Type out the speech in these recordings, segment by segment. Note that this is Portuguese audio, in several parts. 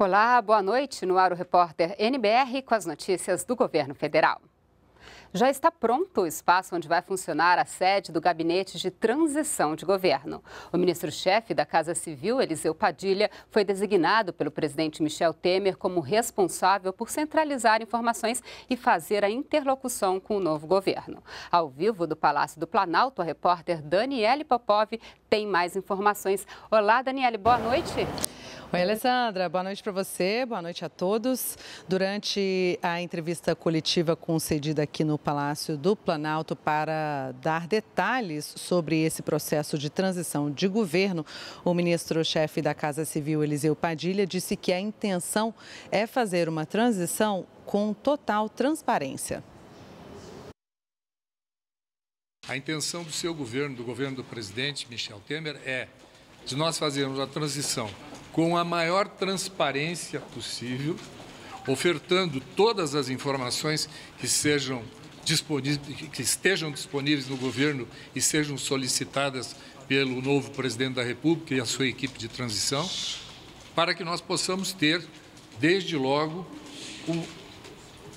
Olá, boa noite. No ar o repórter NBR com as notícias do governo federal. Já está pronto o espaço onde vai funcionar a sede do Gabinete de Transição de Governo. O ministro-chefe da Casa Civil, Eliseu Padilha, foi designado pelo presidente Michel Temer como responsável por centralizar informações e fazer a interlocução com o novo governo. Ao vivo do Palácio do Planalto, a repórter Daniele Popov tem mais informações. Olá, Daniele, boa noite. Oi, Alessandra. Boa noite para você, boa noite a todos. Durante a entrevista coletiva concedida aqui no Palácio do Planalto para dar detalhes sobre esse processo de transição de governo, o ministro-chefe da Casa Civil, Eliseu Padilha, disse que a intenção é fazer uma transição com total transparência. A intenção do seu governo, do governo do presidente Michel Temer, é de nós fazermos a transição com a maior transparência possível, ofertando todas as informações que sejam que estejam disponíveis no governo e sejam solicitadas pelo novo presidente da República e a sua equipe de transição, para que nós possamos ter, desde logo, o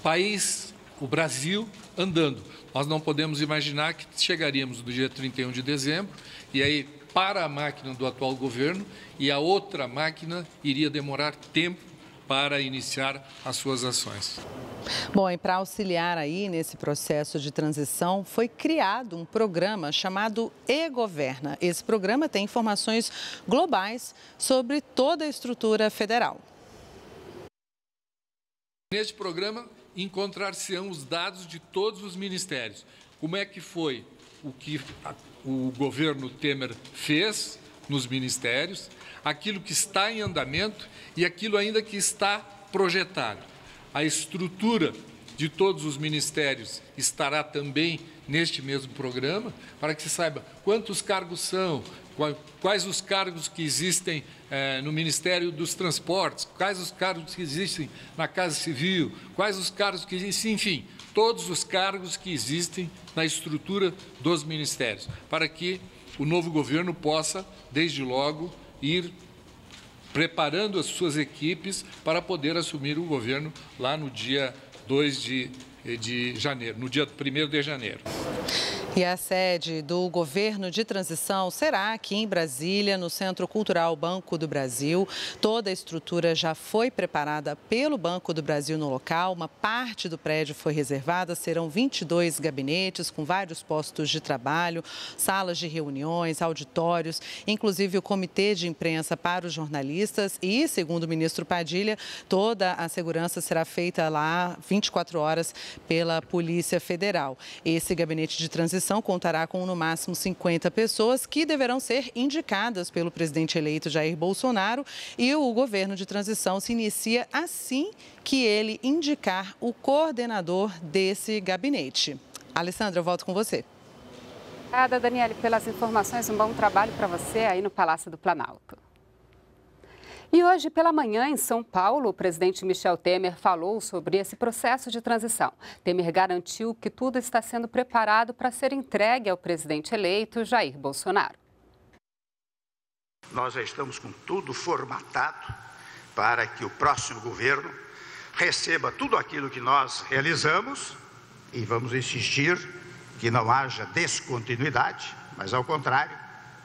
país, o Brasil, andando. Nós não podemos imaginar que chegaríamos do dia 31 de dezembro e aí para a máquina do atual governo e a outra máquina iria demorar tempo para iniciar as suas ações. Bom, e para auxiliar aí nesse processo de transição, foi criado um programa chamado E-Governa. Esse programa tem informações globais sobre toda a estrutura federal. Neste programa encontrar-se-ão os dados de todos os ministérios. Como é que foi o que o governo Temer fez nos ministérios, aquilo que está em andamento e aquilo ainda que está projetado. A estrutura de todos os ministérios estará também neste mesmo programa, para que se saiba quantos cargos são, quais os cargos que existem eh, no Ministério dos Transportes, quais os cargos que existem na Casa Civil, quais os cargos que existem, enfim, todos os cargos que existem na estrutura dos ministérios, para que o novo governo possa, desde logo, ir preparando as suas equipes para poder assumir o governo lá no dia 2 de, eh, de janeiro, no dia 1 de janeiro. E a sede do governo de transição será aqui em Brasília, no Centro Cultural Banco do Brasil. Toda a estrutura já foi preparada pelo Banco do Brasil no local. Uma parte do prédio foi reservada, serão 22 gabinetes com vários postos de trabalho, salas de reuniões, auditórios, inclusive o comitê de imprensa para os jornalistas. E, segundo o ministro Padilha, toda a segurança será feita lá 24 horas pela Polícia Federal. Esse gabinete de transição contará com no máximo 50 pessoas que deverão ser indicadas pelo presidente eleito Jair Bolsonaro e o governo de transição se inicia assim que ele indicar o coordenador desse gabinete. Alessandra, eu volto com você. Obrigada, Daniele, pelas informações. Um bom trabalho para você aí no Palácio do Planalto. E hoje pela manhã, em São Paulo, o presidente Michel Temer falou sobre esse processo de transição. Temer garantiu que tudo está sendo preparado para ser entregue ao presidente eleito Jair Bolsonaro. Nós já estamos com tudo formatado para que o próximo governo receba tudo aquilo que nós realizamos e vamos insistir que não haja descontinuidade, mas ao contrário,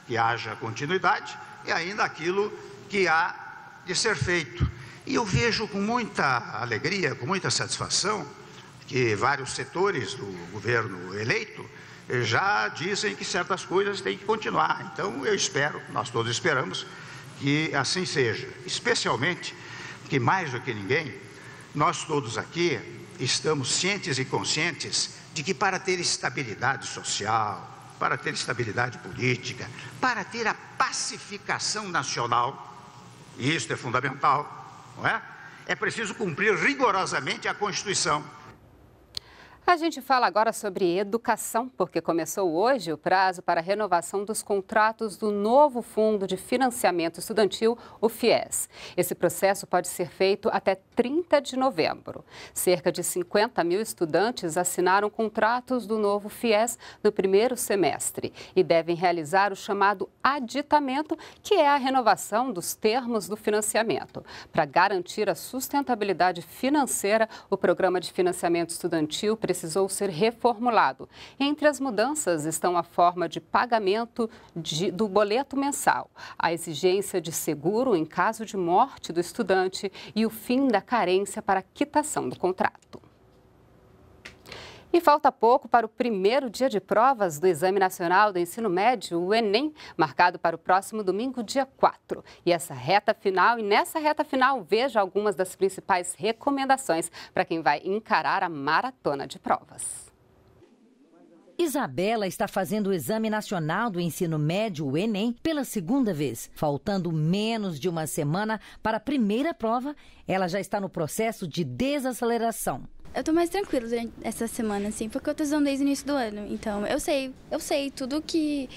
que haja continuidade e ainda aquilo que há de ser feito. E eu vejo com muita alegria, com muita satisfação, que vários setores do governo eleito já dizem que certas coisas têm que continuar. Então, eu espero, nós todos esperamos, que assim seja. Especialmente que, mais do que ninguém, nós todos aqui estamos cientes e conscientes de que, para ter estabilidade social, para ter estabilidade política, para ter a pacificação nacional, e isto é fundamental, não é? É preciso cumprir rigorosamente a Constituição. A gente fala agora sobre educação, porque começou hoje o prazo para a renovação dos contratos do novo Fundo de Financiamento Estudantil, o FIES. Esse processo pode ser feito até 30 de novembro. Cerca de 50 mil estudantes assinaram contratos do novo FIES no primeiro semestre e devem realizar o chamado aditamento, que é a renovação dos termos do financiamento. Para garantir a sustentabilidade financeira, o Programa de Financiamento Estudantil precisa precisou ser reformulado. Entre as mudanças estão a forma de pagamento de, do boleto mensal, a exigência de seguro em caso de morte do estudante e o fim da carência para quitação do contrato. E falta pouco para o primeiro dia de provas do Exame Nacional do Ensino Médio, o Enem, marcado para o próximo domingo, dia 4. E essa reta final, e nessa reta final, veja algumas das principais recomendações para quem vai encarar a maratona de provas. Isabela está fazendo o Exame Nacional do Ensino Médio, o Enem, pela segunda vez. Faltando menos de uma semana para a primeira prova, ela já está no processo de desaceleração eu tô mais tranquila durante essa semana, assim, porque eu tô usando desde o início do ano. Então, eu sei, eu sei tudo que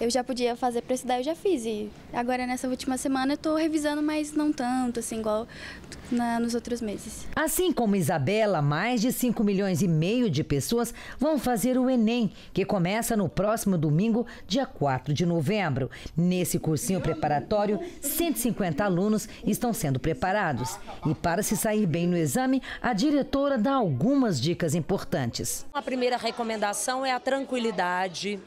eu já podia fazer para estudar, eu já fiz. E agora nessa última semana eu estou revisando, mas não tanto, assim, igual na, nos outros meses. Assim como Isabela, mais de 5 milhões e meio de pessoas vão fazer o Enem, que começa no próximo domingo, dia 4 de novembro. Nesse cursinho preparatório, 150 alunos estão sendo preparados. E para se sair bem no exame, a diretora dá algumas dicas importantes. A primeira recomendação é a tranquilidade,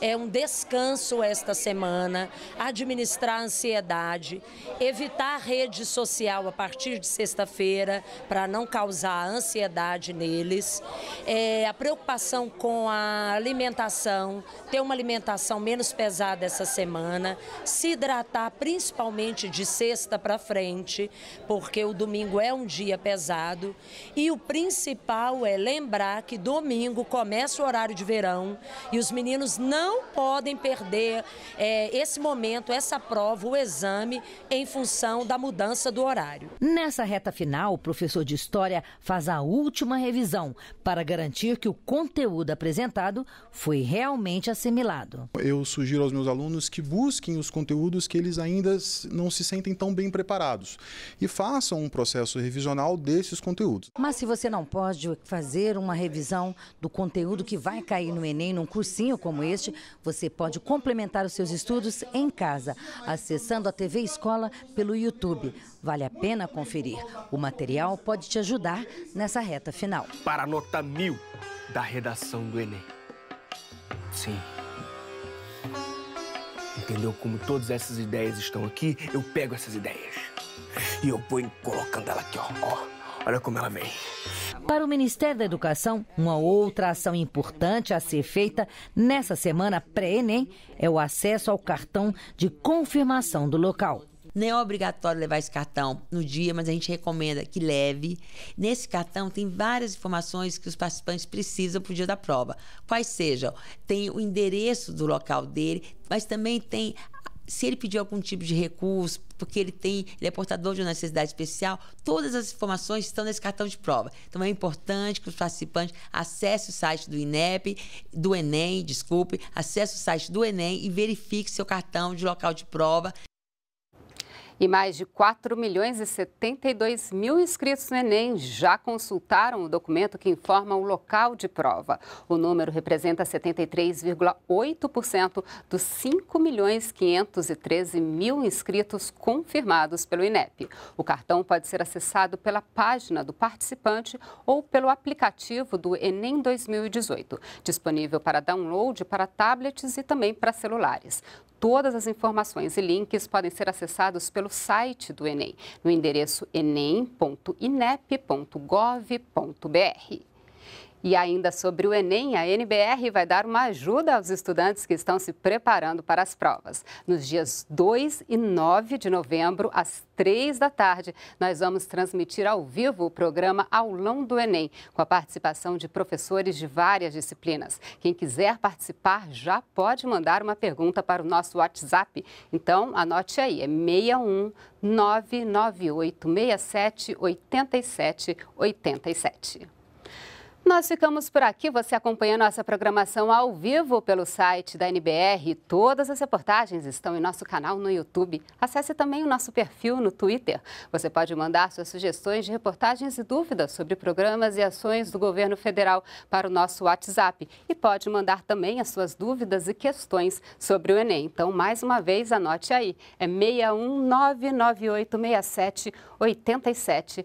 é um descanso esta semana, administrar a ansiedade, evitar rede social a partir de sexta-feira para não causar ansiedade neles, é, a preocupação com a alimentação, ter uma alimentação menos pesada essa semana, se hidratar principalmente de sexta para frente, porque o domingo é um dia pesado, e o principal é lembrar que domingo começa o horário de verão e os meninos não podem perder é, esse momento, essa prova, o exame, em função da mudança do horário. Nessa reta final, o professor de História faz a última revisão para garantir que o conteúdo apresentado foi realmente assimilado. Eu sugiro aos meus alunos que busquem os conteúdos que eles ainda não se sentem tão bem preparados e façam um processo revisional desses conteúdos. Mas se você não pode fazer uma revisão do conteúdo que vai cair no Enem, num cursinho como esse, este, você pode complementar os seus estudos em casa, acessando a TV Escola pelo YouTube. Vale a pena conferir. O material pode te ajudar nessa reta final. Para a nota mil da redação do Enem. Sim. Entendeu como todas essas ideias estão aqui? Eu pego essas ideias e eu vou colocando ela aqui, ó. ó. Olha como ela vem. Para o Ministério da Educação, uma outra ação importante a ser feita nessa semana pré-ENEM é o acesso ao cartão de confirmação do local. Não é obrigatório levar esse cartão no dia, mas a gente recomenda que leve. Nesse cartão tem várias informações que os participantes precisam para o dia da prova. Quais sejam? Tem o endereço do local dele, mas também tem se ele pedir algum tipo de recurso, porque ele tem, ele é portador de uma necessidade especial, todas as informações estão nesse cartão de prova. Então é importante que os participantes acessem o site do INEP, do Enem, desculpe, acesse o site do Enem e verifique seu cartão de local de prova. E mais de 4 milhões e 72 mil inscritos no Enem já consultaram o documento que informa o local de prova. O número representa 73,8% dos 5 milhões 513 mil inscritos confirmados pelo INEP. O cartão pode ser acessado pela página do participante ou pelo aplicativo do Enem 2018, disponível para download para tablets e também para celulares. Todas as informações e links podem ser acessados pelo pelo site do Enem, no endereço enem.inep.gov.br. E ainda sobre o Enem, a NBR vai dar uma ajuda aos estudantes que estão se preparando para as provas. Nos dias 2 e 9 de novembro, às 3 da tarde, nós vamos transmitir ao vivo o programa Aulão do Enem, com a participação de professores de várias disciplinas. Quem quiser participar já pode mandar uma pergunta para o nosso WhatsApp. Então, anote aí, é 61 998 87 87 87. Nós ficamos por aqui. Você acompanha nossa programação ao vivo pelo site da NBR. Todas as reportagens estão em nosso canal no YouTube. Acesse também o nosso perfil no Twitter. Você pode mandar suas sugestões de reportagens e dúvidas sobre programas e ações do governo federal para o nosso WhatsApp. E pode mandar também as suas dúvidas e questões sobre o Enem. Então, mais uma vez, anote aí. É 619986787